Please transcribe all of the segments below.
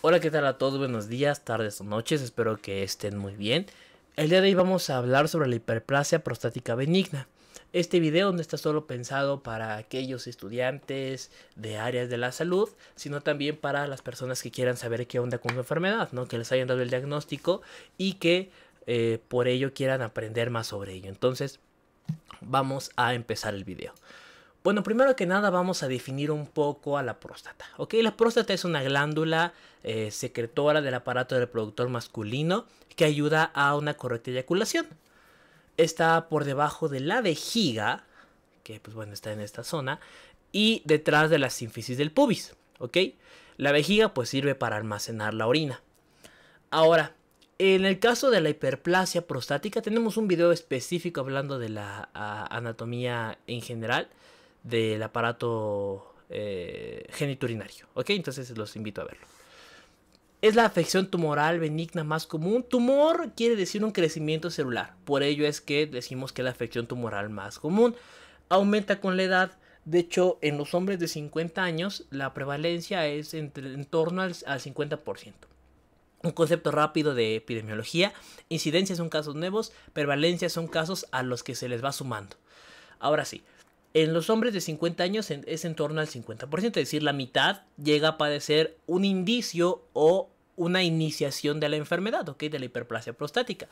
Hola, ¿qué tal a todos? Buenos días, tardes o noches, espero que estén muy bien. El día de hoy vamos a hablar sobre la hiperplasia prostática benigna. Este video no está solo pensado para aquellos estudiantes de áreas de la salud, sino también para las personas que quieran saber qué onda con su enfermedad, ¿no? que les hayan dado el diagnóstico y que eh, por ello quieran aprender más sobre ello. Entonces, vamos a empezar el video. Bueno, primero que nada vamos a definir un poco a la próstata. ¿ok? La próstata es una glándula eh, secretora del aparato reproductor masculino que ayuda a una correcta eyaculación. Está por debajo de la vejiga, que pues bueno, está en esta zona, y detrás de la sínfisis del pubis. ¿ok? La vejiga pues sirve para almacenar la orina. Ahora, en el caso de la hiperplasia prostática tenemos un video específico hablando de la ah, anatomía en general del aparato eh, geniturinario. Entonces los invito a verlo. Es la afección tumoral benigna más común. Tumor quiere decir un crecimiento celular. Por ello es que decimos que es la afección tumoral más común. Aumenta con la edad. De hecho, en los hombres de 50 años, la prevalencia es en torno al, 50%. Un concepto rápido de epidemiología. Incidencias son casos nuevos, Prevalencia son casos a los que se les va sumando. Ahora sí, en los hombres de 50 años es en torno al 50%, es decir, la mitad llega a padecer un indicio o una iniciación de la enfermedad, ¿ok? De la hiperplasia prostática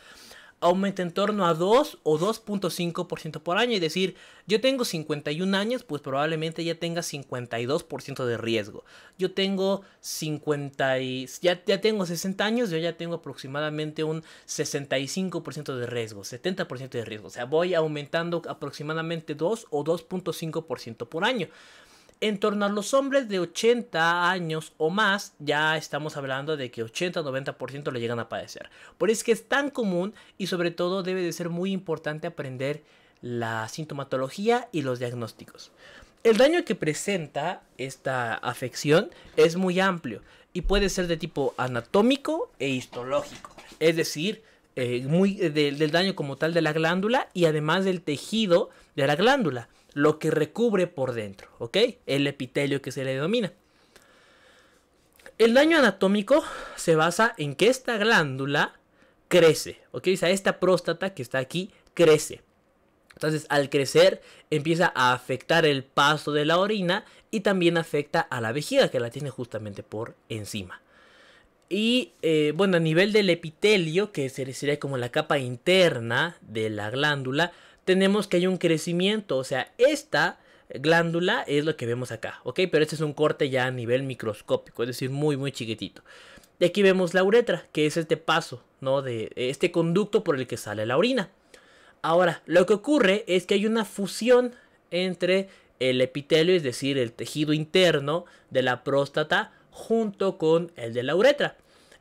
aumenta en torno a 2 o 2.5% por año. Es decir, yo tengo 51 años, pues probablemente ya tenga 52% de riesgo. Yo tengo 50 y, ya, ya tengo 60 años, yo ya tengo aproximadamente un 65% de riesgo, 70% de riesgo. O sea, voy aumentando aproximadamente 2 o 2.5% por año. En torno a los hombres de 80 años o más, ya estamos hablando de que 80-90% le llegan a padecer. Por eso es que es tan común y sobre todo debe de ser muy importante aprender la sintomatología y los diagnósticos. El daño que presenta esta afección es muy amplio y puede ser de tipo anatómico e histológico, es decir, eh, muy, eh, del daño como tal de la glándula y además del tejido de la glándula lo que recubre por dentro, ¿ok? El epitelio que se le denomina. El daño anatómico se basa en que esta glándula crece, ¿ok? O sea, esta próstata que está aquí crece. Entonces, al crecer, empieza a afectar el paso de la orina y también afecta a la vejiga que la tiene justamente por encima. Y eh, bueno, a nivel del epitelio, que sería como la capa interna de la glándula, tenemos que hay un crecimiento. O sea, esta glándula es lo que vemos acá, ¿ok? Pero este es un corte ya a nivel microscópico, es decir, muy, muy chiquitito. Y aquí vemos la uretra, que es este paso, ¿no? De este conducto por el que sale la orina. Ahora, lo que ocurre es que hay una fusión entre el epitelio, es decir, el tejido interno de la próstata, junto con el de la uretra.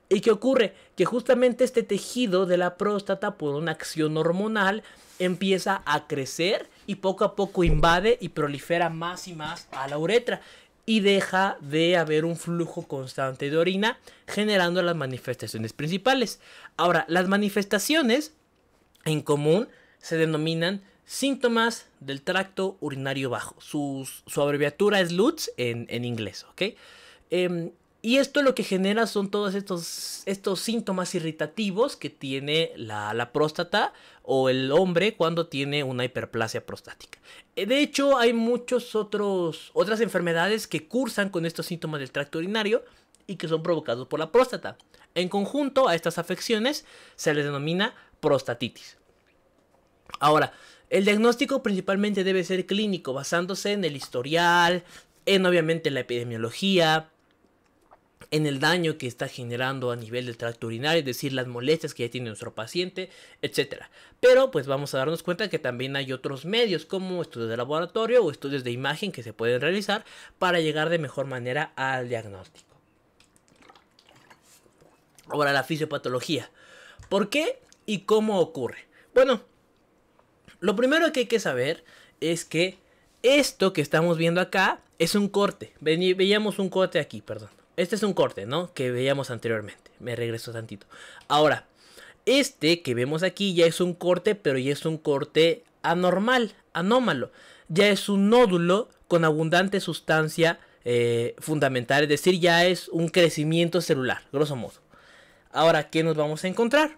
¿Y qué ocurre? Que justamente este tejido de la próstata por una acción hormonal empieza a crecer y poco a poco invade y prolifera más y más a la uretra y deja de haber un flujo constante de orina generando las manifestaciones principales. Ahora, las manifestaciones en común se denominan síntomas del tracto urinario bajo. su abreviatura es LUTS en, en inglés, ¿ok? Em, y esto lo que genera son todos estos, estos síntomas irritativos que tiene la, la, próstata o el hombre cuando tiene una hiperplasia prostática. Eh, de hecho, hay muchas otras enfermedades que cursan con estos síntomas del tracto urinario y que son provocados por la próstata. En conjunto a estas afecciones se les denomina prostatitis. Ahora, el diagnóstico principalmente debe ser clínico, basándose en el historial, en obviamente la epidemiología, en el daño que está generando a nivel del tracto urinario, es decir, las molestias que ya tiene nuestro paciente, etc. Pero pues vamos a darnos cuenta que también hay otros medios como estudios de laboratorio o estudios de imagen que se pueden realizar para llegar de mejor manera al diagnóstico. Ahora la fisiopatología. ¿Por qué y cómo ocurre? Bueno, lo primero que hay que saber es que esto que estamos viendo acá es un corte. Veíamos un corte aquí, perdón. Este es un corte, ¿no? Que veíamos anteriormente. Me regreso tantito. Ahora, este que vemos aquí ya es un corte, pero ya es un corte anormal, anómalo. Ya es un nódulo con abundante sustancia eh, fundamental, es decir, ya es un crecimiento celular, grosso modo. Ahora, ¿qué nos vamos a encontrar?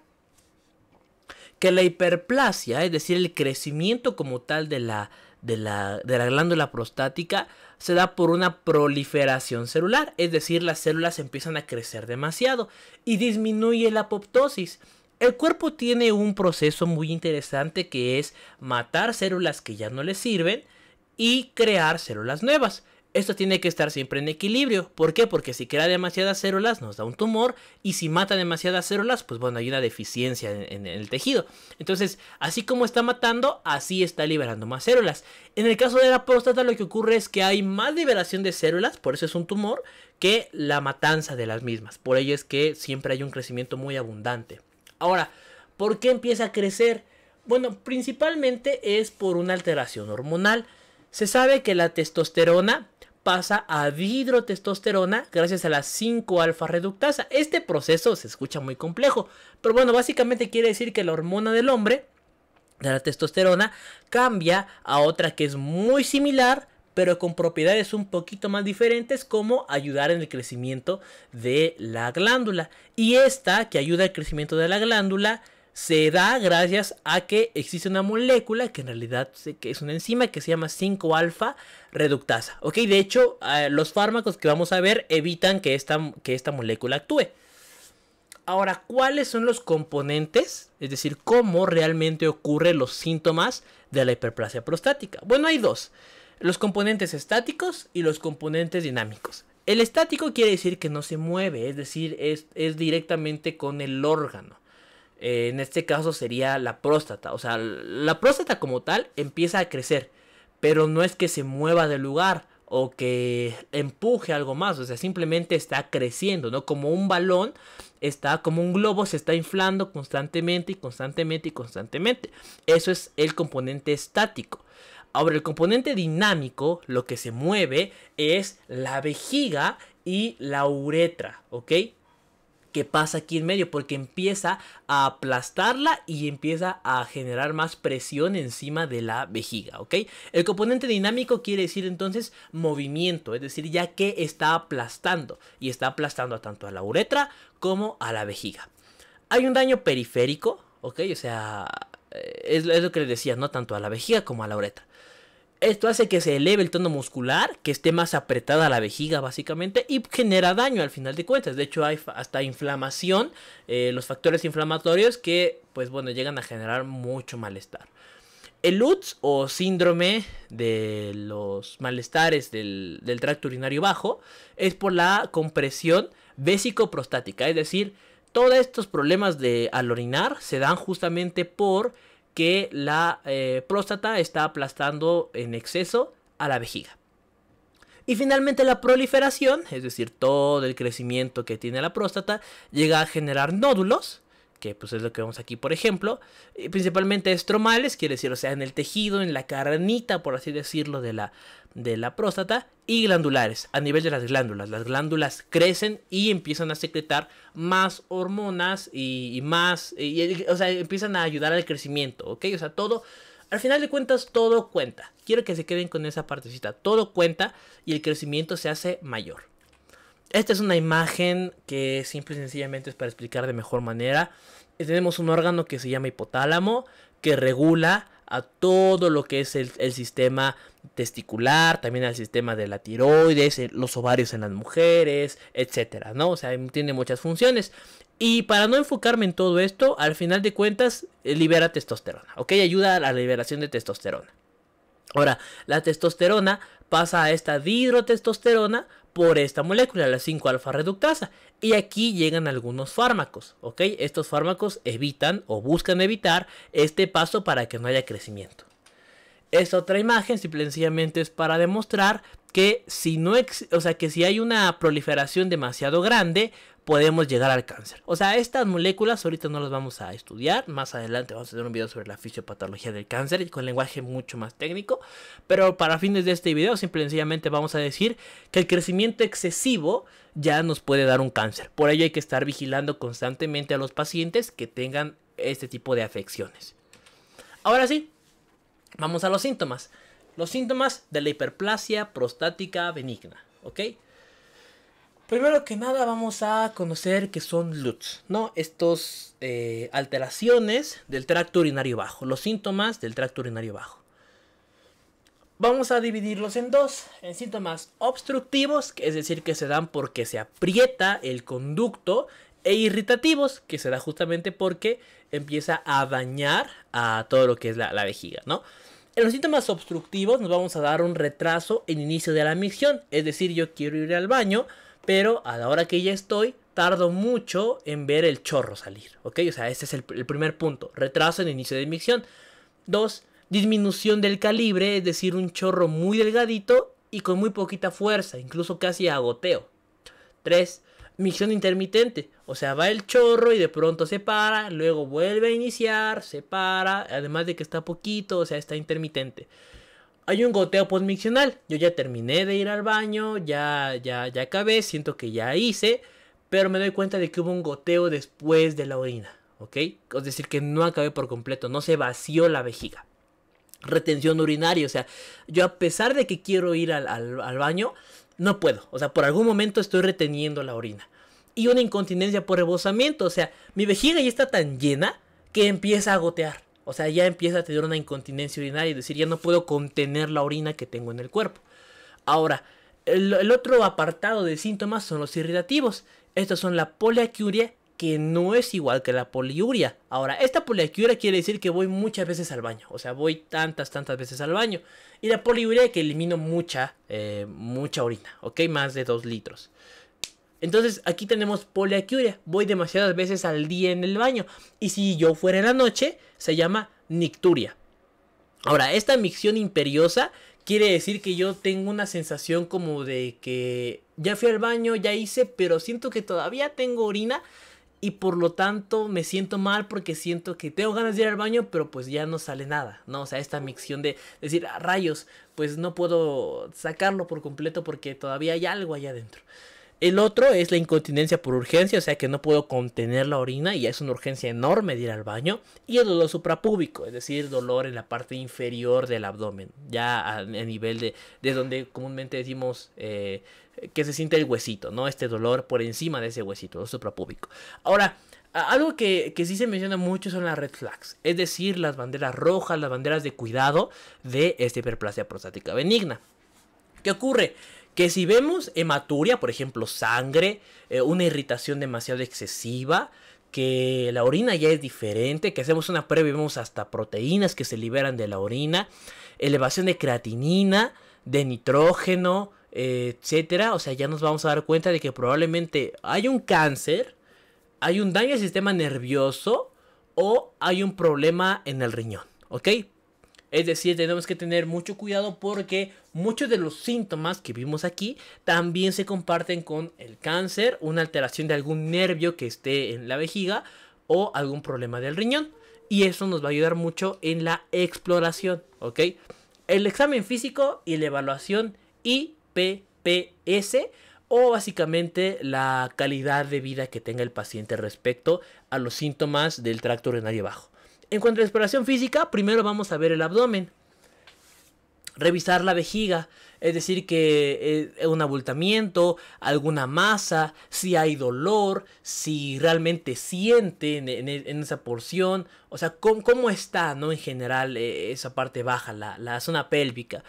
Que la hiperplasia, es decir, el crecimiento como tal de la, de la, de la glándula prostática, se da por una proliferación celular, es decir, las células empiezan a crecer demasiado y disminuye la apoptosis. El cuerpo tiene un proceso muy interesante que es matar células que ya no le sirven y crear células nuevas. Esto tiene que estar siempre en equilibrio. ¿Por qué? Porque si crea demasiadas células nos da un tumor y si mata demasiadas células, pues bueno, hay una deficiencia en, el tejido. Entonces, así como está matando, así está liberando más células. En el caso de la próstata lo que ocurre es que hay más liberación de células, por eso es un tumor, que la matanza de las mismas. Por ello es que siempre hay un crecimiento muy abundante. Ahora, ¿por qué empieza a crecer? Bueno, principalmente es por una alteración hormonal. Se sabe que la testosterona pasa a dihidrotestosterona gracias a la 5-alfa reductasa. Este proceso se escucha muy complejo, pero bueno, básicamente quiere decir que la hormona del hombre, de la testosterona, cambia a otra que es muy similar, pero con propiedades un poquito más diferentes como ayudar en el crecimiento de la glándula. Y esta que ayuda al crecimiento de la glándula se da gracias a que existe una molécula que en realidad es una enzima que se llama 5-alfa reductasa. De hecho, eh, los fármacos que vamos a ver evitan que esta, que esta molécula actúe. Ahora, ¿cuáles son los componentes? Es decir, ¿cómo realmente ocurren los síntomas de la hiperplasia prostática? Bueno, hay dos. Los componentes estáticos y los componentes dinámicos. El estático quiere decir que no se mueve, es decir, es directamente con el órgano. Eh, en este caso sería la próstata. O sea, la próstata como tal empieza a crecer, pero no es que se mueva de lugar o que empuje algo más, o sea, simplemente está creciendo, ¿no? Como un balón, está como un globo, se está inflando constantemente y constantemente y constantemente. Eso es el componente estático. Ahora, el componente dinámico, lo que se mueve, es la vejiga y la uretra, ¿ok? pasa aquí en medio, porque empieza a aplastarla y empieza a generar más presión encima de la vejiga, ¿ok? El componente dinámico quiere decir entonces movimiento, es decir, ya que está aplastando y está aplastando tanto a la uretra como a la vejiga. Hay un daño periférico, ¿ok? O sea, eh, es, es lo que les decía, ¿no? Tanto a la vejiga como a la uretra. Esto hace que se eleve el tono muscular, que esté más apretada la vejiga básicamente y genera daño al final de cuentas. De hecho hay hasta inflamación, eh, los factores inflamatorios que pues bueno llegan a generar mucho malestar. El LUTS o síndrome de los malestares del, tracto urinario bajo es por la compresión vesicoprostática. prostática es decir, todos estos problemas de al orinar se dan justamente por que la eh, próstata está aplastando en exceso a la vejiga. Y finalmente la proliferación, es decir, todo el crecimiento que tiene la próstata, llega a generar nódulos que pues es lo que vemos aquí, por ejemplo, principalmente estromales, quiere decir, o sea, en el tejido, en la carnita, por así decirlo, de la, de la próstata, y glandulares, a nivel de las glándulas. Las glándulas crecen y empiezan a secretar más hormonas y, más, o sea, empiezan a ayudar al crecimiento, ¿ok? O sea, todo, al final de cuentas, todo cuenta. Quiero que se queden con esa partecita, todo cuenta y el crecimiento se hace mayor. Esta es una imagen que simple y sencillamente es para explicar de mejor manera. Eh, tenemos un órgano que se llama hipotálamo, que regula a todo lo que es el, sistema testicular, también al sistema de la tiroides, eh, los ovarios en las mujeres, etcétera, ¿no? O sea, tiene muchas funciones. Y para no enfocarme en todo esto, al final de cuentas, eh, libera testosterona, Ayuda a la liberación de testosterona. Ahora, la testosterona pasa a esta dihidrotestosterona, por esta molécula, la 5-alfa reductasa. Y aquí llegan algunos fármacos, Estos fármacos evitan o buscan evitar este paso para que no haya crecimiento. Esta otra imagen simplemente es para demostrar que si no, o sea, que si hay una proliferación demasiado grande, podemos llegar al cáncer. O sea, estas moléculas ahorita no las vamos a estudiar. Más adelante vamos a hacer un video sobre la fisiopatología del cáncer y con lenguaje mucho más técnico. Pero para fines de este video, simple y sencillamente vamos a decir que el crecimiento excesivo ya nos puede dar un cáncer. Por ello hay que estar vigilando constantemente a los pacientes que tengan este tipo de afecciones. Ahora sí, vamos a los síntomas. Los síntomas de la hiperplasia prostática benigna, ¿ok? Primero que nada vamos a conocer que son LUTs, ¿no? Estos eh, alteraciones del tracto urinario bajo, los síntomas del tracto urinario bajo. Vamos a dividirlos en dos, en síntomas obstructivos, es decir, que se dan porque se aprieta el conducto, e irritativos, que se da justamente porque empieza a dañar a todo lo que es la, vejiga, ¿no? En los síntomas obstructivos nos vamos a dar un retraso en inicio de la misión. es decir, yo quiero ir al baño, pero a la hora que ya estoy, tardo mucho en ver el chorro salir, ¿ok? O sea, este es el, primer punto, retraso en inicio de micción. Dos, disminución del calibre, es decir, un chorro muy delgadito y con muy poquita fuerza, incluso casi agoteo. 3. misión intermitente, o sea, va el chorro y de pronto se para, luego vuelve a iniciar, se para, además de que está poquito, o sea, está intermitente hay un goteo postmiccional. Yo ya terminé de ir al baño, ya, ya, ya acabé, siento que ya hice, pero me doy cuenta de que hubo un goteo después de la orina, ¿ok? Es decir, que no acabé por completo, no se vació la vejiga. Retención urinaria, o sea, yo a pesar de que quiero ir al, al baño, no puedo, o sea, por algún momento estoy reteniendo la orina. Y una incontinencia por rebosamiento, o sea, mi vejiga ya está tan llena que empieza a gotear. O sea, ya empieza a tener una incontinencia urinaria, es decir, ya no puedo contener la orina que tengo en el cuerpo. Ahora, el, otro apartado de síntomas son los irritativos. Estos son la poliaquiuria, que no es igual que la poliuria. Ahora, esta poliaquiuria quiere decir que voy muchas veces al baño, o sea, voy tantas, tantas veces al baño. Y la poliuria que elimino mucha, eh, mucha orina, ¿ok? Más de 2 litros. Entonces aquí tenemos poliacuria. Voy demasiadas veces al día en el baño. Y si yo fuera en la noche, se llama nicturia. Ahora, esta micción imperiosa quiere decir que yo tengo una sensación como de que ya fui al baño, ya hice, pero siento que todavía tengo orina y por lo tanto me siento mal porque siento que tengo ganas de ir al baño, pero pues ya no sale nada, ¿no? O sea, esta micción de decir, ah, rayos, pues no puedo sacarlo por completo porque todavía hay algo allá adentro. El otro es la incontinencia por urgencia, o sea que no puedo contener la orina y es una urgencia enorme de ir al baño. Y el dolor suprapúbico, es decir, dolor en la parte inferior del abdomen, ya a, nivel de, donde comúnmente decimos eh, que se siente el huesito, ¿no? Este dolor por encima de ese huesito, dolor suprapúbico. Ahora, algo que, que, sí se menciona mucho son las red flags, es decir, las banderas rojas, las banderas de cuidado de esta hiperplasia prostática benigna. ¿Qué ocurre? Que si vemos hematuria, por ejemplo, sangre, eh, una irritación demasiado excesiva, que la orina ya es diferente, que hacemos una prueba y vemos hasta proteínas que se liberan de la orina, elevación de creatinina, de nitrógeno, etc. etcétera. O sea, ya nos vamos a dar cuenta de que probablemente hay un cáncer, hay un daño al sistema nervioso o hay un problema en el riñón, ¿ok? Es decir, tenemos que tener mucho cuidado porque muchos de los síntomas que vimos aquí también se comparten con el cáncer, una alteración de algún nervio que esté en la vejiga o algún problema del riñón. Y eso nos va a ayudar mucho en la exploración, ¿ok? El examen físico y la evaluación IPPS o básicamente la calidad de vida que tenga el paciente respecto a los síntomas del tracto urinario bajo. En cuanto a la exploración física, primero vamos a ver el abdomen. Revisar la vejiga, es decir, que es eh, un abultamiento, alguna masa, si hay dolor, si realmente siente en, esa porción, o sea, cómo, está, ¿no? En general, eh, esa parte baja, la, la, zona pélvica.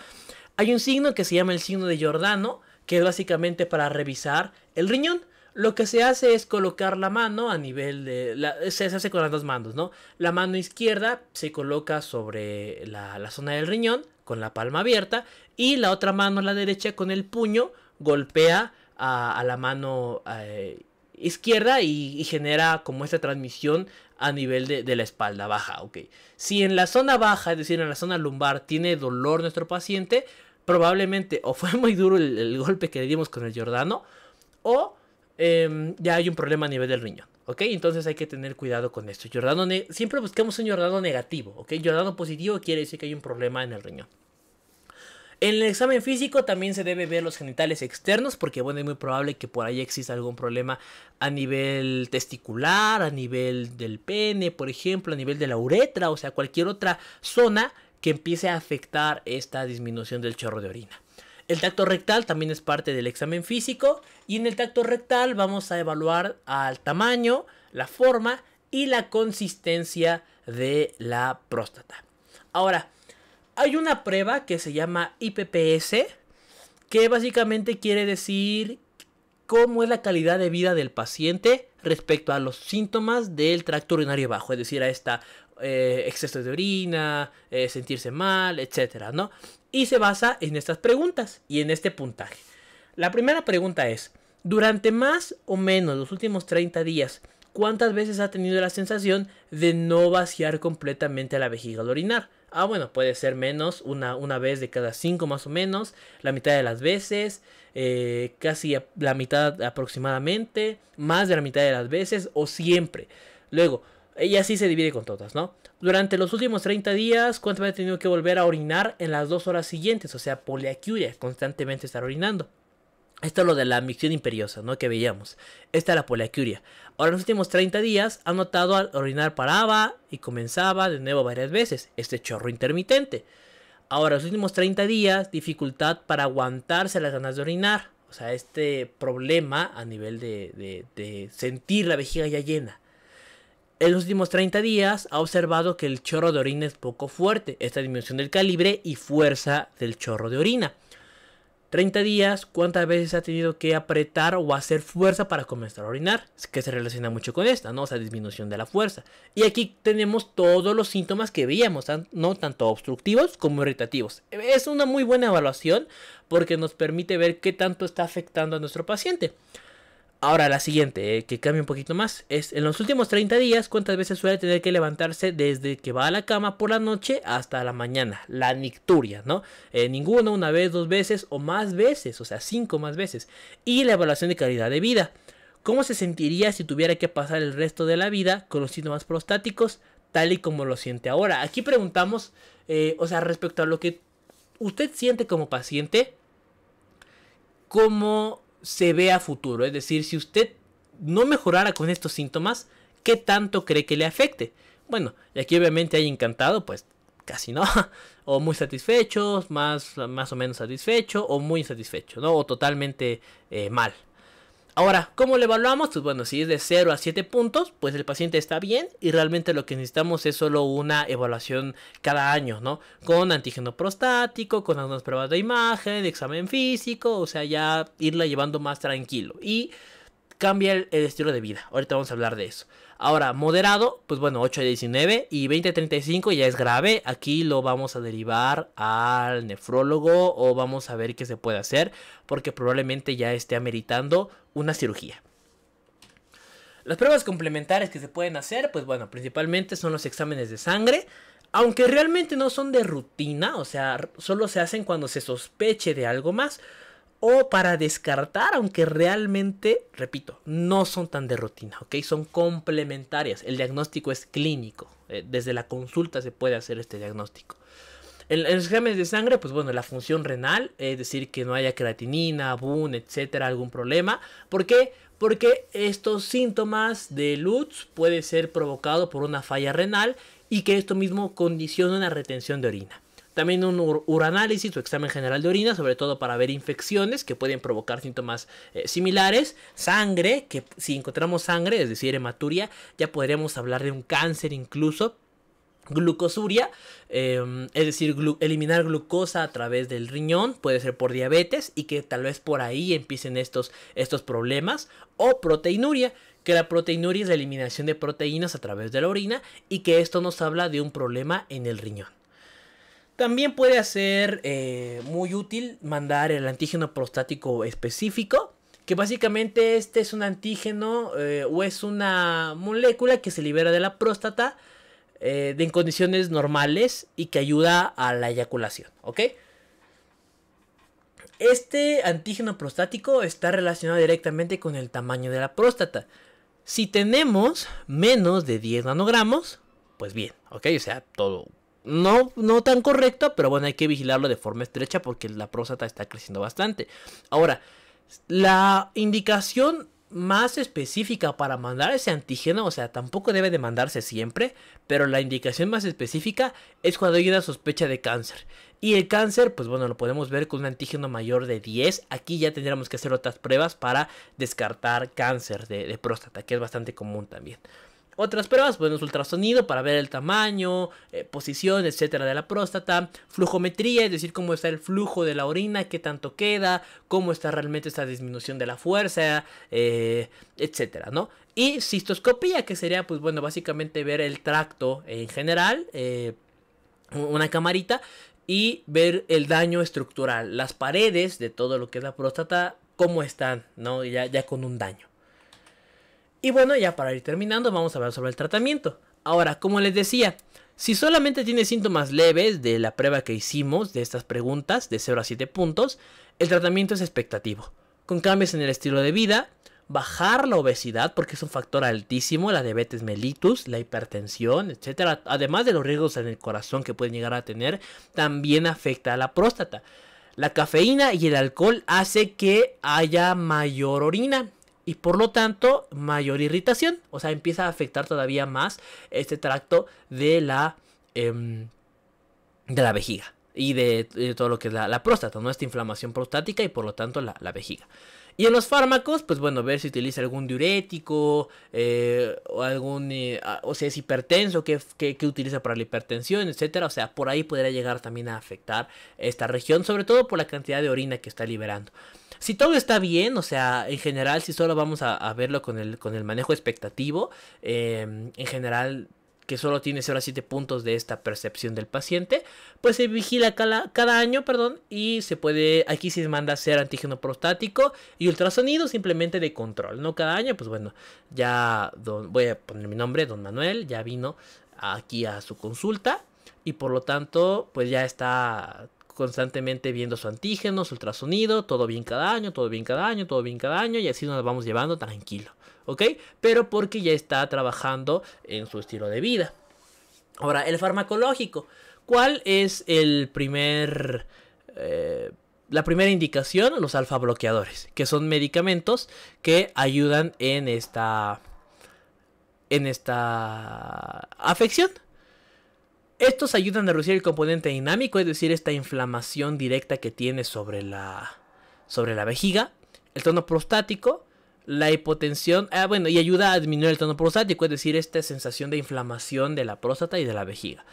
Hay un signo que se llama el signo de Giordano, que es básicamente para revisar el riñón lo que se hace es colocar la mano a nivel de... La, se hace con las dos manos, ¿no? La mano izquierda se coloca sobre la, zona del riñón con la palma abierta y la otra mano, la derecha, con el puño golpea a, la mano eh, izquierda y, genera como esta transmisión a nivel de, de la espalda baja, ¿ok? Si en la zona baja, es decir, en la zona lumbar, tiene dolor nuestro paciente, probablemente o fue muy duro el, el golpe que le dimos con el Jordano o Em, ya hay un problema a nivel del riñón. ¿Ok? Entonces hay que tener cuidado con esto. siempre buscamos un Jordano negativo. ¿Ok? Jordano positivo quiere decir que hay un problema en el riñón. En el examen físico también se debe ver los genitales externos porque bueno, es muy probable que por ahí exista algún problema a nivel testicular, a nivel del pene, por ejemplo, a nivel de la uretra, o sea, cualquier otra zona que empiece a afectar esta disminución del chorro de orina. El tacto rectal también es parte del examen físico y en el tacto rectal vamos a evaluar al tamaño, la forma y la consistencia de la próstata. Ahora, hay una prueba que se llama IPPS que básicamente quiere decir cómo es la calidad de vida del paciente respecto a los síntomas del tracto urinario bajo, es decir, a esta eh, exceso de orina, eh, sentirse mal, etcétera, ¿no? y se basa en estas preguntas y en este puntaje. La primera pregunta es, durante más o menos los últimos 30 días, ¿cuántas veces ha tenido la sensación de no vaciar completamente la vejiga al orinar? Ah, bueno, puede ser menos, una, una vez de cada cinco más o menos, la mitad de las veces, eh, casi la mitad aproximadamente, más de la mitad de las veces o siempre. Luego, y así se divide con todas, ¿no? Durante los últimos 30 días, veces ha tenido que volver a orinar en las dos horas siguientes, o sea, poliacuria, constantemente estar orinando. Esto es lo de la micción imperiosa, ¿no? Que veíamos. Esta es la poliacuria. Ahora, los últimos 30 días, ha notado al orinar paraba y comenzaba de nuevo varias veces, este chorro intermitente. Ahora, los últimos 30 días, dificultad para aguantarse las ganas de orinar. O sea, este problema a nivel de, de, de sentir la vejiga ya llena. En los últimos 30 días ha observado que el chorro de orina es poco fuerte, esta disminución del calibre y fuerza del chorro de orina. 30 días, cuántas veces ha tenido que apretar o hacer fuerza para comenzar a orinar, que se relaciona mucho con esta, ¿no? O disminución de la fuerza. Y aquí tenemos todos los síntomas que veíamos, ¿no? Tanto obstructivos como irritativos. Es una muy buena evaluación porque nos permite ver qué tanto está afectando a nuestro paciente. Ahora la siguiente, eh, que cambia un poquito más, es en los últimos 30 días cuántas veces suele tener que levantarse desde que va a la cama por la noche hasta la mañana, la nicturia, ¿no? Eh, ninguno, una vez, dos veces o más veces, o sea, cinco más veces. Y la evaluación de calidad de vida. ¿Cómo se sentiría si tuviera que pasar el resto de la vida con los síntomas prostáticos tal y como lo siente ahora? Aquí preguntamos, eh, o sea, respecto a lo que usted siente como paciente, ¿cómo se ve a futuro. Es decir, si usted no mejorara con estos síntomas, ¿qué tanto cree que le afecte? Bueno, y aquí obviamente hay encantado, pues casi no. O muy satisfecho, más, más o menos satisfecho, o muy insatisfecho, ¿no? O totalmente eh, mal. Ahora, ¿cómo le evaluamos? Pues bueno, si es de 0 a 7 puntos, pues el paciente está bien y realmente lo que necesitamos es solo una evaluación cada año, ¿no? Con antígeno prostático, con algunas pruebas de imagen, examen físico, o sea, ya irla llevando más tranquilo. Y cambia el, estilo de vida. Ahorita vamos a hablar de eso. Ahora, moderado, pues bueno, 8 a 19 y 20 a 35 ya es grave. Aquí lo vamos a derivar al nefrólogo o vamos a ver qué se puede hacer porque probablemente ya esté ameritando una cirugía. Las pruebas complementares que se pueden hacer, pues bueno, principalmente son los exámenes de sangre, aunque realmente no son de rutina, o sea, solo se hacen cuando se sospeche de algo más o para descartar, aunque realmente, repito, no son tan de rutina, ¿ok? Son complementarias. El diagnóstico es clínico. Eh, desde la consulta se puede hacer este diagnóstico. En, los exámenes de sangre, pues bueno, la función renal, es decir, que no haya creatinina, BUN, etcétera, algún problema. ¿Por qué? Porque estos síntomas de Lutz puede ser provocado por una falla renal y que esto mismo condiciona una retención de orina. También un uranálisis o examen general de orina, sobre todo para ver infecciones que pueden provocar síntomas eh, similares. Sangre, que si encontramos sangre, es decir, hematuria, ya podríamos hablar de un cáncer incluso, glucosuria, em, es decir, eliminar glucosa a través del riñón, puede ser por diabetes y que tal vez por ahí empiecen estos, estos problemas, o proteinuria, que la proteinuria es la eliminación de proteínas a través de la orina y que esto nos habla de un problema en el riñón. También puede ser eh, muy útil mandar el antígeno prostático específico, que básicamente este es un antígeno eh, o es una molécula que se libera de la próstata eh, en condiciones normales y que ayuda a la eyaculación, ¿ok? Este antígeno prostático está relacionado directamente con el tamaño de la próstata. Si tenemos menos de 10 nanogramos, pues bien, ¿ok? O sea, todo no, tan correcto, pero bueno, hay que vigilarlo de forma estrecha porque la próstata está creciendo bastante. Ahora, la indicación más específica para mandar ese antígeno, o sea, tampoco debe de mandarse siempre, pero la indicación más específica es cuando hay una sospecha de cáncer. Y el cáncer, pues bueno, lo podemos ver con un antígeno mayor de 10. Aquí ya tendríamos que hacer otras pruebas para descartar cáncer de, de próstata, que es bastante común también. Otras pruebas, bueno, es ultrasonido para ver el tamaño, eh, posición, etcétera, de la próstata. Flujometría, es decir, cómo está el flujo de la orina, qué tanto queda, cómo está realmente esta disminución de la fuerza, eh, etcétera, ¿no? Y cistoscopía, que sería, pues bueno, básicamente ver el tracto en general, eh, una camarita, y ver el daño estructural, las paredes de todo lo que es la próstata, cómo están, ¿no? Ya, ya con un daño. Y bueno, ya para ir terminando, vamos a hablar sobre el tratamiento. Ahora, como les decía, si solamente tiene síntomas leves de la prueba que hicimos, de estas preguntas, de 0 a 7 puntos, el tratamiento es expectativo. Con cambios en el estilo de vida, bajar la obesidad, porque es un factor altísimo, la diabetes mellitus, la hipertensión, etc. Además de los riesgos en el corazón que pueden llegar a tener, también afecta a la próstata. La cafeína y el alcohol hace que haya mayor orina, y por lo tanto mayor irritación. O sea, empieza a afectar todavía más este tracto de la, em, de la vejiga y de, todo lo que es la, próstata, ¿no? Esta inflamación prostática y por lo tanto la, vejiga. Y en los fármacos, pues bueno, ver si utiliza algún diurético, eh, o algún, eh, o sea, es hipertenso, que qué, utiliza para la hipertensión, etcétera. O sea, por ahí podría llegar también a afectar esta región, sobre todo por la cantidad de orina que está liberando si todo está bien, o sea, en general, si solo vamos a, verlo con el, con el manejo expectativo, em, en general que solo tiene 0 a 7 puntos de esta percepción del paciente, pues se vigila cada, año, perdón, y se puede, aquí se manda hacer antígeno prostático y ultrasonido simplemente de control, ¿no? Cada año, pues bueno, ya voy a poner mi nombre, don Manuel, ya vino aquí a su consulta y por lo tanto, pues ya está constantemente viendo su antígeno, su ultrasonido, todo bien cada año, todo bien cada año, todo bien cada año y así nos vamos llevando tranquilo, ¿ok? Pero porque ya está trabajando en su estilo de vida. Ahora, el farmacológico. ¿Cuál es el primer... Eh, la primera indicación, los alfa bloqueadores, que son medicamentos que ayudan en esta en esta afección, estos ayudan a reducir el componente dinámico, es decir, esta inflamación directa que tiene sobre la, sobre la vejiga, el tono prostático, la hipotensión, ah, bueno, y ayuda a disminuir el tono prostático, es decir, esta sensación de inflamación de la próstata y de la vejiga.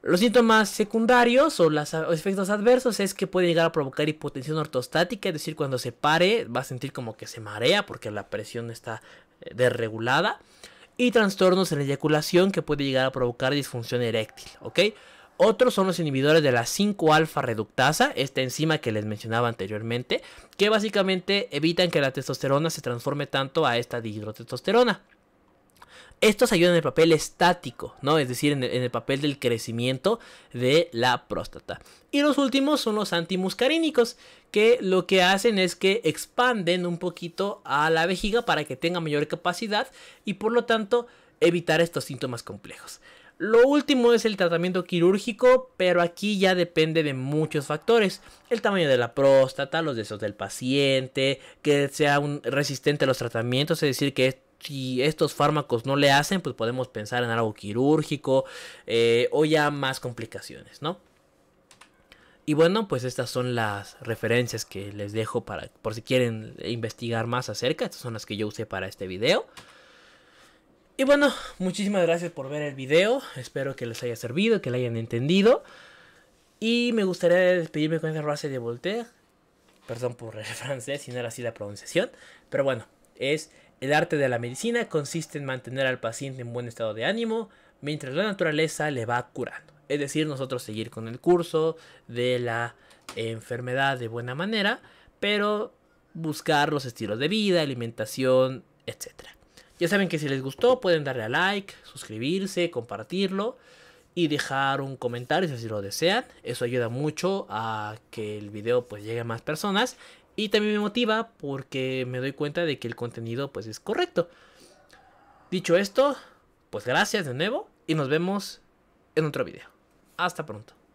Los síntomas secundarios o los efectos adversos es que puede llegar a provocar hipotensión ortostática, es decir, cuando se pare va a sentir como que se marea porque la presión está eh, desregulada y trastornos en la eyaculación que puede llegar a provocar disfunción eréctil, ¿ok? Otros son los inhibidores de la 5-alfa reductasa, esta enzima que les mencionaba anteriormente, que básicamente evitan que la testosterona se transforme tanto a esta dihidrotestosterona. Estos ayudan en el papel estático, ¿no? Es decir, en el, papel del crecimiento de la próstata. Y los últimos son los antimuscarínicos, que lo que hacen es que expanden un poquito a la vejiga para que tenga mayor capacidad y por lo tanto evitar estos síntomas complejos. Lo último es el tratamiento quirúrgico, pero aquí ya depende de muchos factores. El tamaño de la próstata, los deseos del paciente, que sea un resistente a los tratamientos, es decir, que si estos fármacos no le hacen, pues podemos pensar en algo quirúrgico eh, o ya más complicaciones, ¿no? Y bueno, pues estas son las referencias que les dejo para por si quieren investigar más acerca. Estas son las que yo usé para este video. Y bueno, muchísimas gracias por ver el video. Espero que les haya servido, que lo hayan entendido. Y me gustaría despedirme con esa frase de Voltaire. Perdón por el francés, si no era así la pronunciación. Pero bueno, es el arte de la medicina consiste en mantener al paciente en buen estado de ánimo mientras la naturaleza le va curando. Es decir, nosotros seguir con el curso de la enfermedad de buena manera, pero buscar los estilos de vida, alimentación, etc. Ya saben que si les gustó pueden darle a like, suscribirse, compartirlo y dejar un comentario si así lo desean. Eso ayuda mucho a que el video pues llegue a más personas y también me motiva porque me doy cuenta de que el contenido pues es correcto. Dicho esto, pues gracias de nuevo y nos vemos en otro video. Hasta pronto.